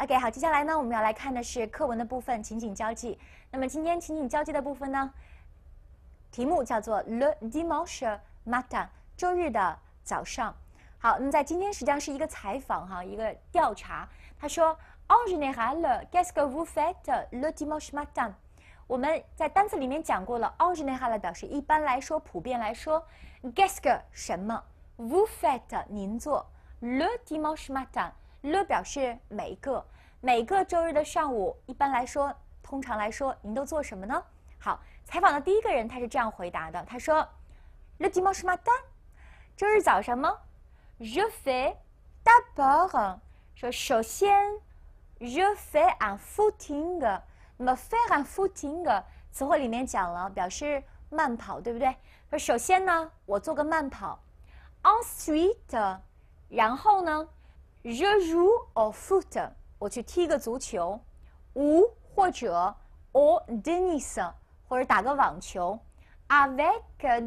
OK，好，接下来呢，我们要来看的是课文的部分情景交际。那么今天情景交际的部分呢，题目叫做 Le dimanche matin，周日的早上。好，那么在今天实际上是一个采访哈，一个调查。他说，En général, quelque vous faites, le dimanche matin。我们在单词里面讲过了，En général 表示一般来说、普遍来说，quelque 什么，vous faites 您做，le dimanche matin。le 表示每个每个周日的上午，一般来说，通常来说，您都做什么呢？好，采访的第一个人他是这样回答的，他说，le dimanche matin，周日早上吗？Je fais d a b o g g i n 说首先，je fais un footing。那么，faire un footing，词汇里面讲了，表示慢跑，对不对？说首先呢，我做个慢跑，en s t i t e t 然后呢？Je joue au foot，我去踢个足球。Ou 或者，ou tennis，或者打个网球。Avec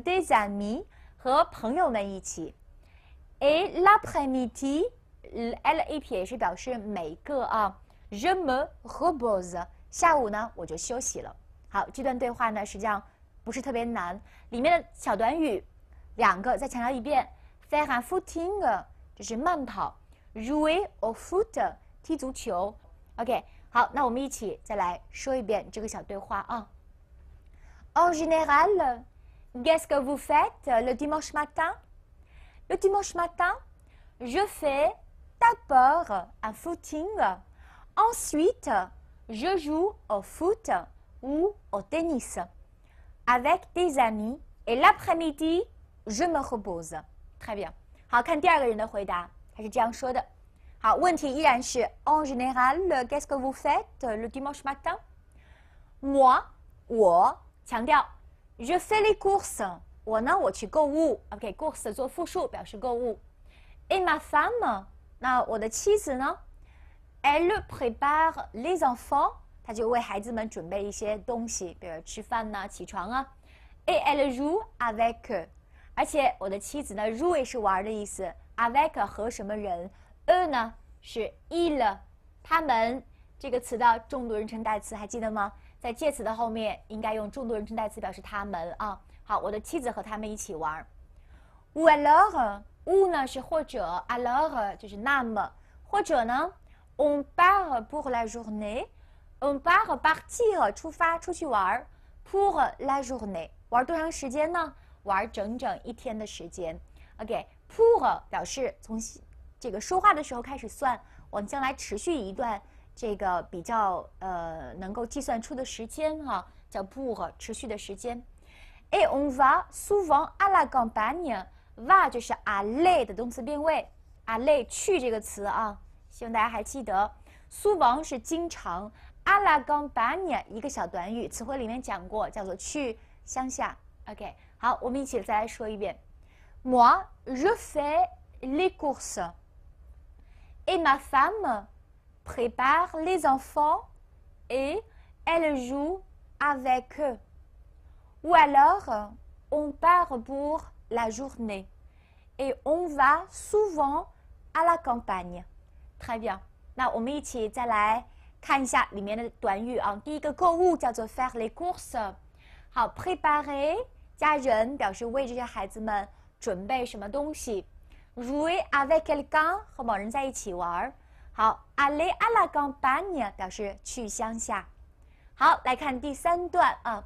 des amis，和朋友们一起。Et la p r i m i t i l a p 也是表示每个啊。Je me repose，下午呢我就休息了。好，这段对话呢实际上不是特别难，里面的小短语两个再强调一遍。Faire un footing，就是慢跑。jouer au foot, En général, qu'est-ce que vous faites le dimanche matin? Le dimanche matin, je fais d'abord un footing. Ensuite, je joue au foot ou au tennis avec des amis. Et l'après-midi, je me repose. très bien. bien。好看第二个人的回答。他是这样说的，好，问题依然是 e n g Ne R Le Qu'est-ce que vous faites Le Dimanche matin？我我强调 Je fais les courses。我呢我去购物 o k c o u r s e 做复数表示购物。Et ma femme，那我的妻子呢？Elle prépare les enfants。她就为孩子们准备一些东西，比如吃饭呢，起床啊。Elle joue avec。而且我的妻子呢，joue 也是玩的意思。avec 和什么人？呃呢是 i l 他们这个词的重度人称代词还记得吗？在介词的后面应该用重度人称代词表示他们啊。好，我的妻子和他们一起玩。alors，ou 呢是或者，alors 就是那么，或者呢，on part pour la journée，on part partir 出发出去玩儿，pour la journée 玩多长时间呢？玩整整一天的时间。OK。pour 表示从这个说话的时候开始算，往将来持续一段这个比较呃能够计算出的时间哈，叫 pour 持续的时间。Et on va souvent à la campagne，va 就是 aller 的动词变位，aller 去这个词啊，希望大家还记得。Souvent 是经常，à la campagne 一个小短语，词汇里面讲过叫做去乡下。OK，好，我们一起再来说一遍。Moi, je fais les courses. Et ma femme prépare les enfants et elle joue avec eux. Ou alors, on part pour la journée et on va souvent à la campagne. Très bien. 那我们一起再来看一下里面的短语啊。第一个购物叫做 faire les les 家人表示为这些孩子们。准备什么东西？Rue avec le gang 和某人在一起玩儿。好，Aller à la campagne 表示去乡下。好，来看第三段啊。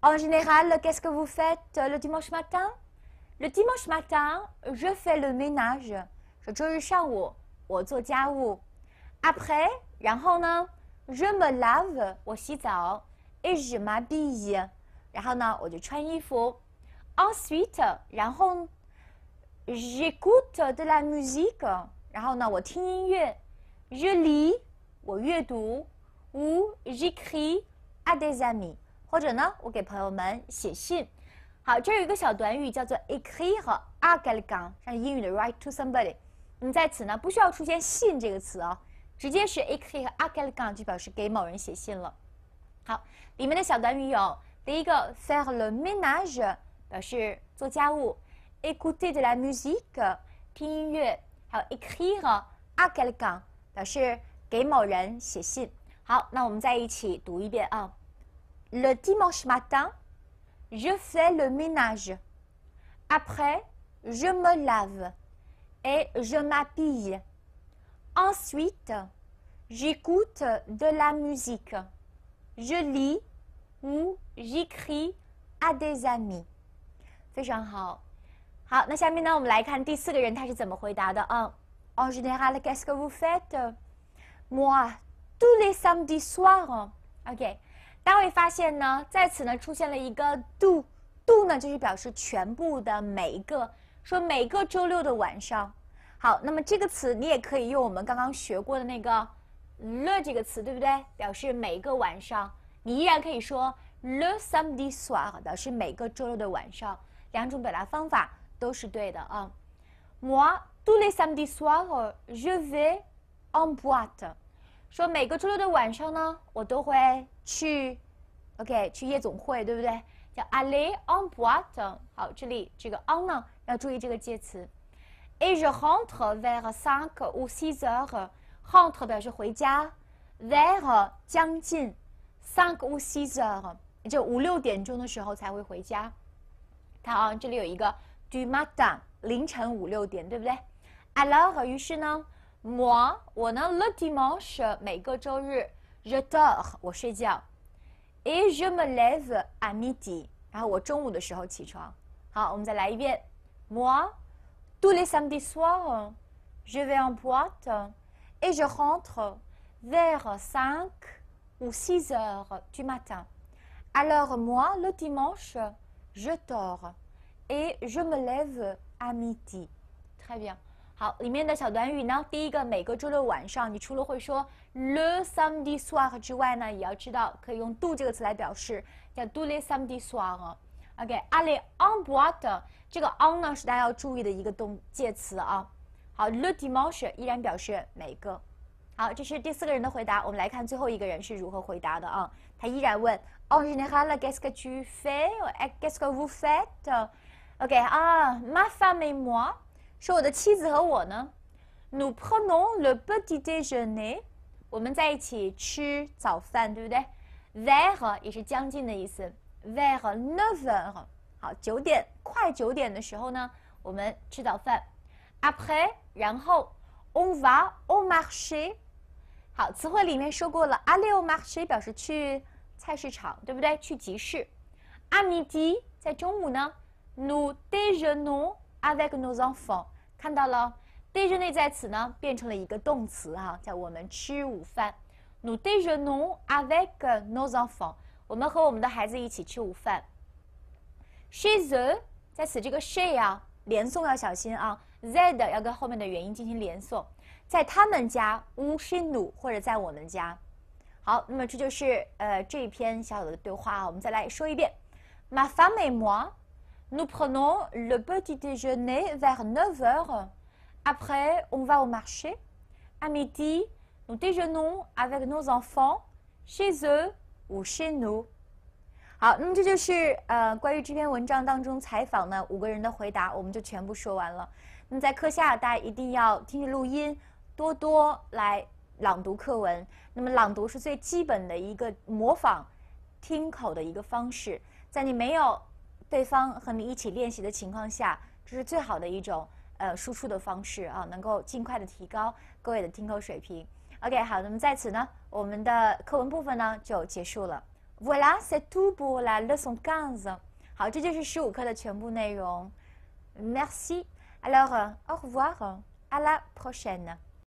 En général, qu'est-ce que vous faites le dimanche matin？Le dimanche matin, je fais le ménage。说周日上午我做家务。Après，然后呢？Je me lave，我洗澡。Et je m'habille，然后呢，我就穿衣服。On s w i t t e r 然后，j'écoute de la musique。然后呢，我听音乐。Je lis，我阅读。Ou j'écris à des amis，或者呢，我给朋友们写信。好，这有一个小短语叫做 écrire à quelqu'un，像英语的 write to somebody。你在此呢，不需要出现“信”这个词哦，直接是 écrire à quelqu'un 就表示给某人写信了。好，里面的小短语有第一个 faire le ménage。表示做家务；écouter de la musique puis écrire à quelqu'un »,« Le dimanche matin, je fais le ménage. Après, je me lave et je m'habille. Ensuite, j'écoute de la musique. Je lis ou j'écris à des amis. 非常好，好，那下面呢，我们来看第四个人他是怎么回答的啊？On je ne a l l e g e s que vous faites moi tous les samedi soir. OK，大家会发现呢，在此呢出现了一个 do，do 呢就是表示全部的每一个，说每个周六的晚上。好，那么这个词你也可以用我们刚刚学过的那个 le 这个词，对不对？表示每个晚上，你依然可以说 le samedi soir，表示每个周六的晚上。两种表达方法都是对的啊。Moi, tous les samedis soirs, je vais en boite。说每个周六的晚上呢，我都会去，OK，去夜总会，对不对？叫 alle en boite。好，这里这个 en 呢，要注意这个介词。Et je rentre vers cinq ou six heures。rentre 表示回家，vers 将近，cinq ou six heures，就五六点钟的时候才会回家。alors 看啊、哦，这里有一个 du matin，凌晨五六点，对不对？Alors，于是呢，moi，我呢，le dimanche，每个周日，je dors，我睡觉，et je me lève à midi, moi tous les samedis soirs, je vais en boîte et je rentre vers 5 ou 6 heures du matin. Alors moi, le dimanche Je dors et je me lève à midi。太一遍。好，里面的小短语呢？第一个，每个周六晚上，你除了会说 le samedi soir 之外呢，也要知道可以用 d o 这个词来表示，叫 d o le samedi soir。OK，a l l e on va. 这个 “on” 呢是大家要注意的一个动介词啊。好，le dimanche 依然表示每个。好，这是第四个人的回答。我们来看最后一个人是如何回答的啊？他依然问，OK 啊，Ma femme et moi，说我的妻子和我呢？Nous prenons le petit déjeuner，我们在一起吃早饭，对不对？Vingt 和也是将近的意思。Vingt neuf 和好九点，快九点的时候呢，我们吃早饭。Après，然后 On va au marché。好，词汇里面说过了，Allé m a r c h 表示去菜市场，对不对？去集市。啊，米吉在中午呢。Nous déjeunons avec nos enfants。看到了，déjeuner 在此呢变成了一个动词哈，在我们吃午饭。Nous déjeunons avec nos enfants。我们和我们的孩子一起吃午饭。chez 谁在？在此这个 h she 啊？连诵要小心啊，z 的要跟后面的元音进行连诵。在他们家，au 努，或者在我们家。好，那么这就是呃这一篇小小的对话啊。我们再来说一遍：Ma femme et moi, nous prenons le petit déjeuner vers neuf heures. Après, on va au marché. À midi, nous déjeunons avec nos enfants chez eux ou chez nous。好，那么这就是呃关于这篇文章当中采访呢五个人的回答，我们就全部说完了。那么在课下大家一定要听着录音。多多来朗读课文，那么朗读是最基本的一个模仿、听口的一个方式。在你没有对方和你一起练习的情况下，这是最好的一种呃输出的方式啊，能够尽快的提高各位的听口水平。OK，好，那么在此呢，我们的课文部分呢就结束了。Voilà，c'est tout pour la leçon。好，这就是十五课的全部内容。Merci，alors au revoir，à la prochaine。